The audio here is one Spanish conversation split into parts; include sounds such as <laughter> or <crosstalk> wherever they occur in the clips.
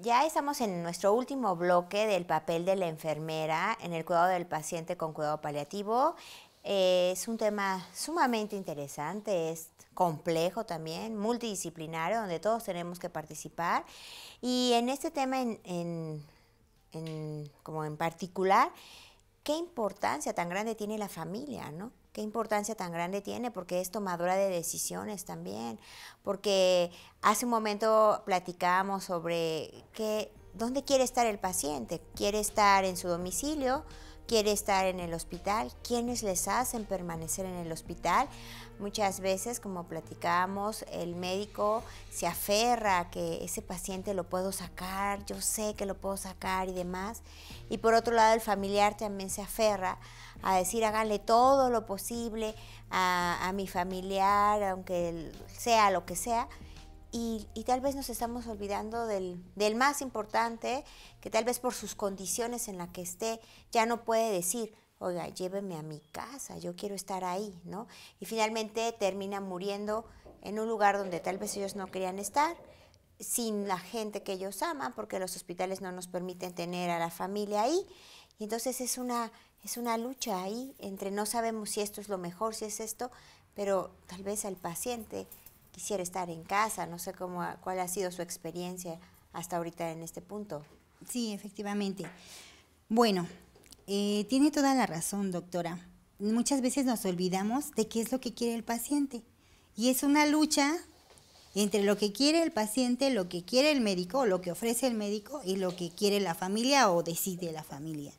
ya estamos en nuestro último bloque del papel de la enfermera en el cuidado del paciente con cuidado paliativo. Eh, es un tema sumamente interesante, es complejo también, multidisciplinario, donde todos tenemos que participar. Y en este tema en, como en particular, qué importancia tan grande tiene la familia, ¿no? qué importancia tan grande tiene, porque es tomadora de decisiones también, porque hace un momento platicamos sobre dónde quiere estar el paciente, quiere estar en su domicilio, quiere estar en el hospital, quiénes les hacen permanecer en el hospital. Muchas veces, como platicamos, el médico se aferra a que ese paciente lo puedo sacar, yo sé que lo puedo sacar y demás. Y por otro lado, el familiar también se aferra a decir, háganle todo lo posible a, mi familiar, aunque sea lo que sea. Y, tal vez nos estamos olvidando del, del, más importante, que tal vez por sus condiciones en la que esté ya no puede decir, oiga, lléveme a mi casa, yo quiero estar ahí, ¿no? Y finalmente termina muriendo en un lugar donde tal vez ellos no querían estar, sin la gente que ellos aman, porque los hospitales no nos permiten tener a la familia ahí. Y entonces es una, es una lucha ahí entre no sabemos si esto es lo mejor, si es esto, pero tal vez el paciente quisiera estar en casa, no sé cómo, cuál ha sido su experiencia hasta ahorita en este punto. Sí, efectivamente. Bueno, eh, tiene toda la razón, doctora. Muchas veces nos olvidamos de qué es lo que quiere el paciente. Y es una lucha entre lo que quiere el paciente, lo que quiere el médico, lo que ofrece el médico y lo que quiere la familia o decide la familia.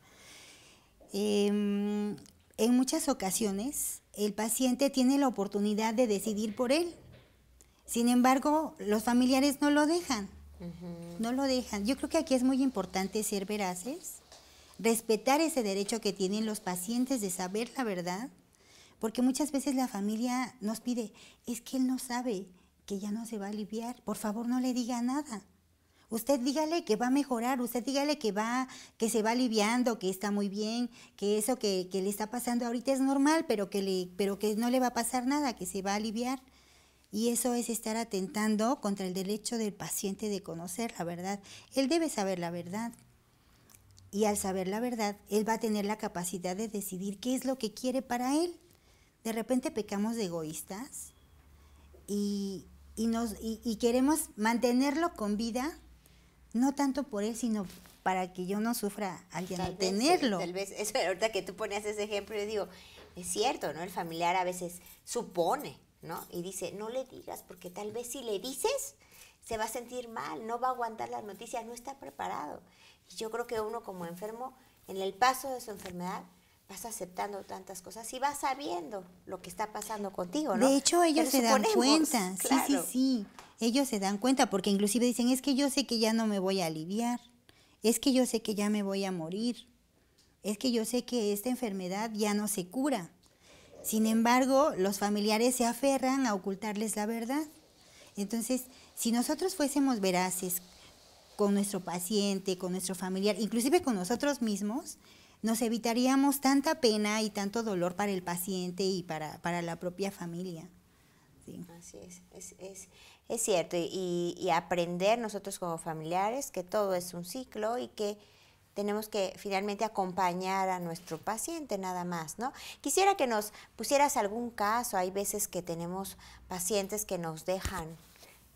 Em, en muchas ocasiones el paciente tiene la oportunidad de decidir por él. Sin embargo, los familiares no lo dejan. No lo dejan. Yo creo que aquí es muy importante ser veraces respetar ese derecho que tienen los pacientes de saber la verdad, porque muchas veces la familia nos pide, es que él no sabe que ya no se va a aliviar, por favor no le diga nada. Usted dígale que va a mejorar, usted dígale que va, que se va aliviando, que está muy bien, que eso que, le está pasando ahorita es normal, pero que, le, pero que no le va a pasar nada, que se va a aliviar. Y eso es estar atentando contra el derecho del paciente de conocer la verdad. Él debe saber la verdad y al saber la verdad, Él va a tener la capacidad de decidir qué es lo que quiere para Él. De repente pecamos de egoístas y, nos, queremos mantenerlo con vida, no tanto por Él, sino para que yo no sufra al tenerlo. Eh, tal vez, <laughs> eso ahorita que tú ponías ese ejemplo, yo digo, es cierto, ¿no? El familiar a veces supone, ¿no? Y dice, no le digas, porque tal vez si le dices, se va a sentir mal, no va a aguantar las noticias, no está preparado yo creo que uno como enfermo, en el paso de su enfermedad, vas aceptando tantas cosas y vas sabiendo lo que está pasando contigo, ¿no? De hecho, ellos se dan cuenta, sí, sí, sí, ellos se dan cuenta, porque inclusive dicen, es que yo sé que ya no me voy a aliviar, es que yo sé que ya me voy a morir, es que yo sé que esta enfermedad ya no se cura. Sin embargo, los familiares se aferran a ocultarles la verdad. Entonces, si nosotros fuésemos veraces con nuestro paciente, con nuestro familiar, inclusive con nosotros mismos, nos evitaríamos tanta pena y tanto dolor para el paciente y para, la propia familia. Sí. Así es, es, es, cierto. Y, y, aprender nosotros como familiares que todo es un ciclo y que tenemos que finalmente acompañar a nuestro paciente nada más, ¿no? Quisiera que nos pusieras algún caso. Hay veces que tenemos pacientes que nos dejan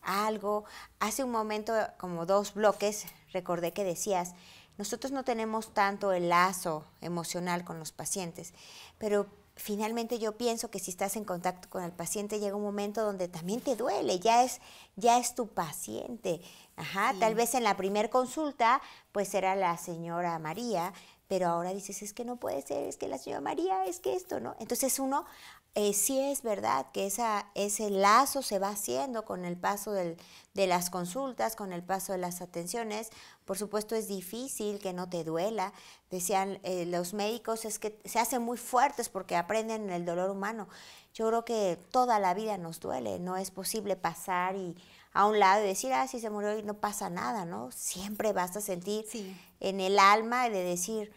algo. Hace un momento, como dos bloques, recordé que decías, nosotros no tenemos tanto el lazo emocional con los pacientes, pero finalmente yo pienso que si estás en contacto con el paciente llega un momento donde también te duele, ya es, ya es tu paciente. Ajá, tal vez en la primera consulta pues era la señora María, pero ahora dices, es que no puede ser, es que la señora María, es que esto, ¿no? Entonces uno eh, sí es verdad que esa, ese lazo se va haciendo con el paso de las consultas, con el paso de las atenciones. Por supuesto es difícil que no te duela. Decían eh, los médicos, es que se hacen muy fuertes porque aprenden el dolor humano. Yo creo que toda la vida nos duele, no es posible pasar y a un lado y decir, ah, si se murió y no pasa nada, ¿no? Siempre vas a sentir en el alma de decir,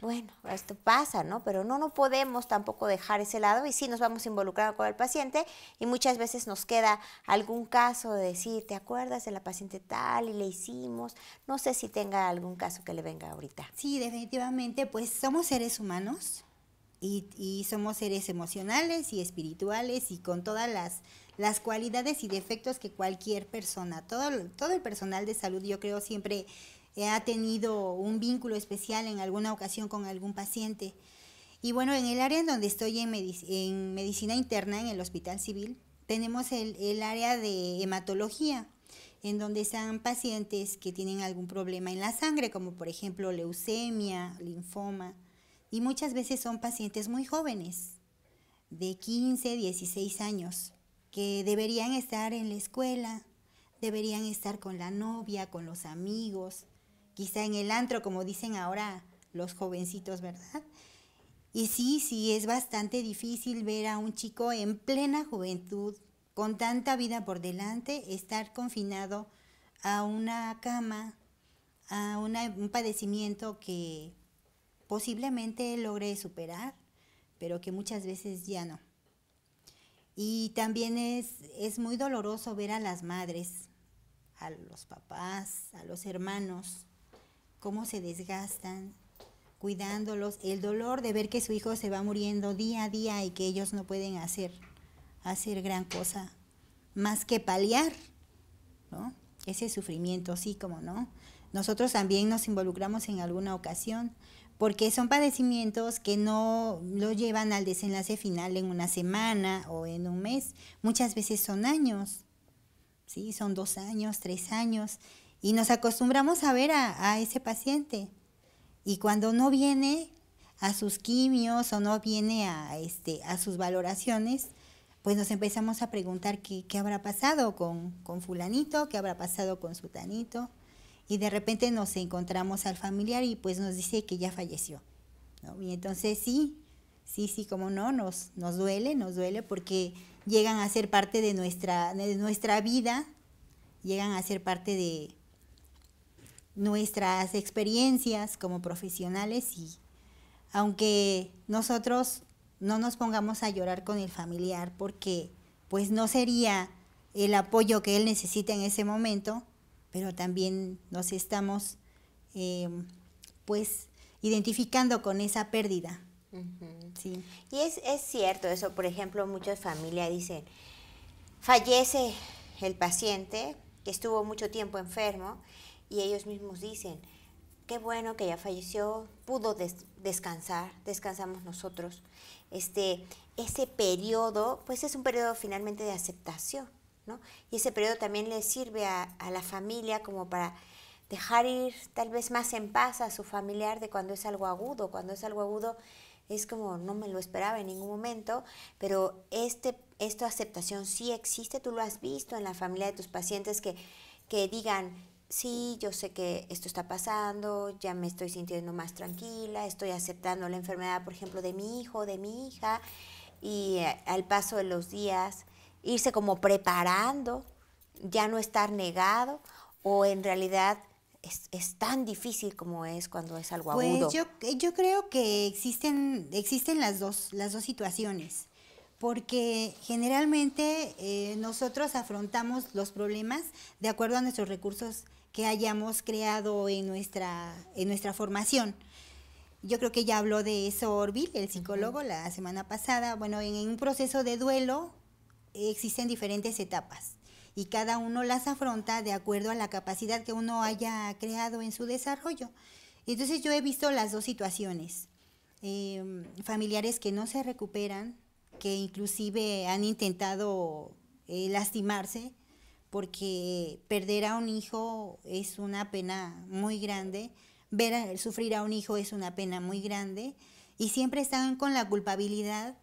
bueno, esto pasa, ¿no? Pero no, no podemos tampoco dejar ese lado y sí nos vamos involucrando con el paciente y muchas veces nos queda algún caso de decir, ¿te acuerdas de la paciente tal y le hicimos? No sé si tenga algún caso que le venga ahorita. Sí, definitivamente, pues somos seres humanos y, somos seres emocionales y espirituales y con todas las cualidades y defectos que cualquier persona, todo, todo el personal de salud yo creo siempre ha tenido un vínculo especial en alguna ocasión con algún paciente. Y bueno, en el área en donde estoy en, medicina interna, en el Hospital Civil, tenemos el, el, área de hematología, en donde están pacientes que tienen algún problema en la sangre, como por ejemplo leucemia, linfoma, y muchas veces son pacientes muy jóvenes, de 15, 16 años, que deberían estar en la escuela, deberían estar con la novia, con los amigos, quizá en el antro, como dicen ahora los jovencitos, ¿verdad? Y sí, sí, es bastante difícil ver a un chico en plena juventud, con tanta vida por delante, estar confinado a una cama, a un padecimiento que posiblemente logre superar, pero que muchas veces ya no. Y también es, es muy doloroso ver a las madres, a los papás, a los hermanos, cómo se desgastan, cuidándolos, el dolor de ver que su hijo se va muriendo día a día y que ellos no pueden hacer, hacer gran cosa más que paliar, ¿no? Ese sufrimiento, sí, como no. Nosotros también nos involucramos en alguna ocasión, porque son padecimientos que no lo llevan al desenlace final en una semana o en un mes, muchas veces son años, ¿sí? Son dos años, tres años, y nos acostumbramos a ver a, ese paciente. Y cuando no viene a sus quimios o no viene a, este, a sus valoraciones, pues nos empezamos a preguntar qué, qué habrá pasado con, con, fulanito, qué habrá pasado con sutanito. Y de repente nos encontramos al familiar y pues nos dice que ya falleció. Y entonces sí, sí, sí, como no, nos, nos duele, nos duele porque llegan a ser parte de nuestra, de nuestra vida, llegan a ser parte de, nuestras experiencias como profesionales y aunque nosotros no nos pongamos a llorar con el familiar porque pues no sería el apoyo que él necesita en ese momento, pero también nos estamos em, pues identificando con esa pérdida. sí. Y es, es cierto eso, por ejemplo, muchas familias dicen, fallece el paciente que estuvo mucho tiempo enfermo y ellos mismos dicen, qué bueno que ya falleció, pudo descansar, descansamos nosotros. Este, ese periodo, pues es un periodo finalmente de aceptación, ¿no? Y ese periodo también le sirve a, la familia como para dejar ir tal vez más en paz a su familiar de cuando es algo agudo, cuando es algo agudo es como no me lo esperaba en ningún momento, pero este, esta aceptación sí existe, tú lo has visto en la familia de tus pacientes que, que digan, sí, yo sé que esto está pasando, ya me estoy sintiendo más tranquila, estoy aceptando la enfermedad, por ejemplo, de mi hijo, de mi hija, y eh, al paso de los días irse como preparando, ya no estar negado, o en realidad es, tan difícil como es cuando es algo pues agudo. Yo, yo creo que existen, existen las, dos, las dos situaciones porque generalmente eh, nosotros afrontamos los problemas de acuerdo a nuestros recursos que hayamos creado en nuestra, en nuestra formación. Yo creo que ya habló de eso Orville, el psicólogo, la semana pasada. Bueno, en, un proceso de duelo existen diferentes etapas y cada uno las afronta de acuerdo a la capacidad que uno haya creado en su desarrollo. Entonces yo he visto las dos situaciones. Em, familiares que no se recuperan que inclusive han intentado eh, lastimarse porque perder a un hijo es una pena muy grande, ver sufrir a un hijo es una pena muy grande y siempre están con la culpabilidad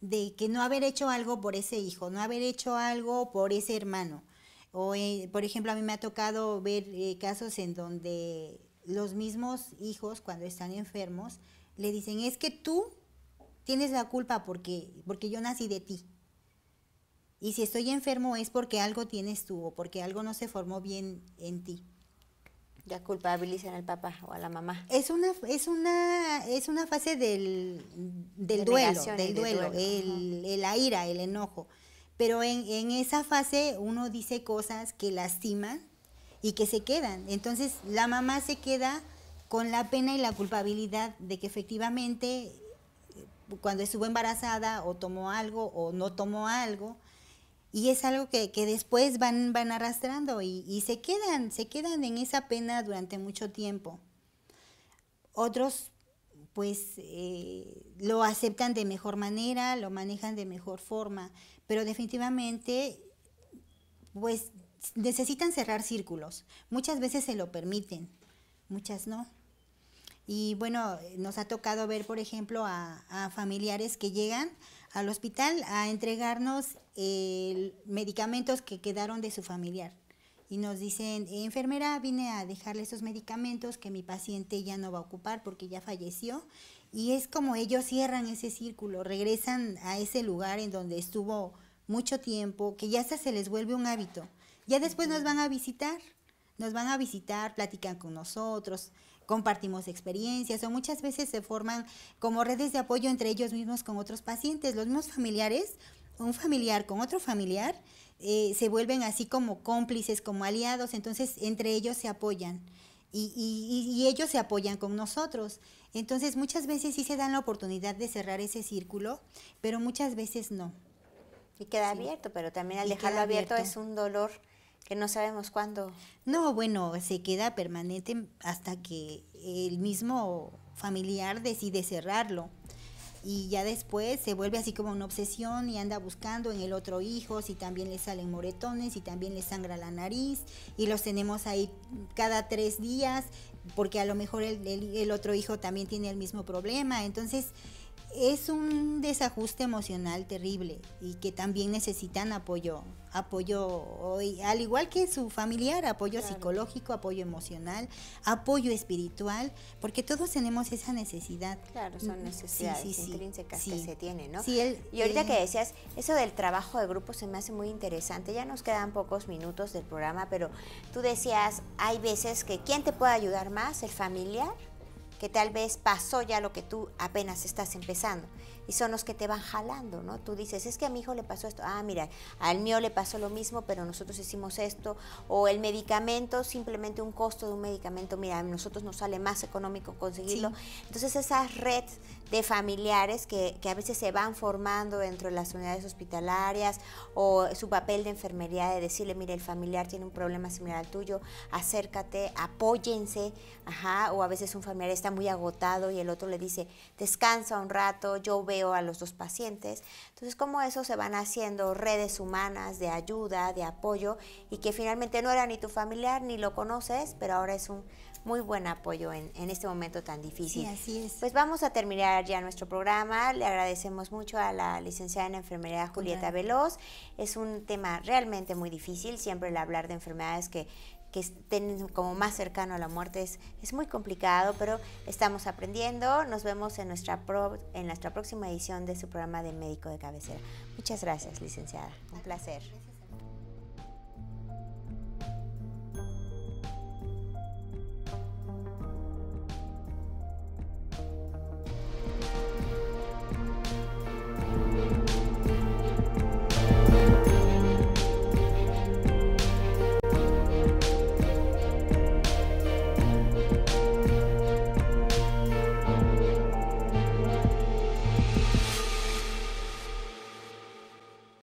de que no haber hecho algo por ese hijo, no haber hecho algo por ese hermano. O, eh, por ejemplo, a mí me ha tocado ver eh, casos en donde los mismos hijos, cuando están enfermos, le dicen, es que tú Tienes la culpa porque, porque yo nací de ti. Y si estoy enfermo es porque algo tienes tú o porque algo no se formó bien en ti. Ya culpabilizan al papá o a la mamá. Es una, es una, es una fase del, del duelo, del duelo, el, la ira, el enojo. Pero en, en, esa fase uno dice cosas que lastiman y que se quedan. Entonces la mamá se queda con la pena y la culpabilidad de que efectivamente cuando estuvo embarazada o tomó algo o no tomó algo. Y es algo que, después van, van arrastrando y, se quedan, se quedan en esa pena durante mucho tiempo. Otros pues eh, lo aceptan de mejor manera, lo manejan de mejor forma, pero definitivamente pues necesitan cerrar círculos. Muchas veces se lo permiten, muchas no. Y bueno, nos ha tocado ver, por ejemplo, a, familiares que llegan al hospital a entregarnos eh, medicamentos que quedaron de su familiar. Y nos dicen, enfermera, vine a dejarle esos medicamentos que mi paciente ya no va a ocupar porque ya falleció. Y es como ellos cierran ese círculo, regresan a ese lugar en donde estuvo mucho tiempo, que ya hasta se les vuelve un hábito. Ya después nos van a visitar, nos van a visitar, platican con nosotros, compartimos experiencias o muchas veces se forman como redes de apoyo entre ellos mismos con otros pacientes, los mismos familiares, un familiar con otro familiar, eh, se vuelven así como cómplices, como aliados, entonces entre ellos se apoyan. Y, y, ellos se apoyan con nosotros. Entonces muchas veces sí se dan la oportunidad de cerrar ese círculo, pero muchas veces no. Y queda abierto, pero también al dejarlo abierto es un dolor que no sabemos cuándo. No, bueno, se queda permanente hasta que el mismo familiar decide cerrarlo. Y ya después se vuelve así como una obsesión y anda buscando en el otro hijo si también le salen moretones, si también le sangra la nariz y los tenemos ahí cada tres días porque a lo mejor el, el otro hijo también tiene el mismo problema. Entonces es un desajuste emocional terrible y que también necesitan apoyo apoyo al igual que su familiar, apoyo psicológico, apoyo emocional, apoyo espiritual, porque todos tenemos esa necesidad. Claro, son mm, necesidades intrínsecas que se tienen, ¿no? y ahorita que decías, eso del trabajo de grupo se me hace muy interesante, ya nos quedan pocos minutos del programa, pero tú decías, hay veces que ¿quién te puede ayudar más? ¿El familiar? que tal vez pasó ya lo que tú apenas estás empezando y son los que te van jalando, ¿no? Tú dices, es que a mi hijo le pasó esto, ah, mira, al mío le pasó lo mismo, pero nosotros hicimos esto, o el medicamento, simplemente un costo de un medicamento, mira, a nosotros nos sale más económico conseguirlo. Entonces esa red de familiares que, que, a veces se van formando dentro de las unidades hospitalarias o su papel de enfermería de decirle, mira, el familiar tiene un problema similar al tuyo, acércate, apóyense, ajá, o a veces un familiar está muy agotado y el otro le dice, descansa un rato, yo veo a los dos pacientes. Entonces, como eso se van haciendo redes humanas de ayuda, de apoyo, y que finalmente no era ni tu familiar ni lo conoces, pero ahora es un muy buen apoyo en, este momento tan difícil. Sí, así es. Pues vamos a terminar ya nuestro programa. Le agradecemos mucho a la licenciada en enfermería Julieta Veloz. Es un tema realmente muy difícil, siempre el hablar de enfermedades que que estén como más cercano a la muerte es, es muy complicado, pero estamos aprendiendo. Nos vemos en nuestra, en nuestra próxima edición de su programa de Médico de Cabecera. Muchas gracias, licenciada. Un placer.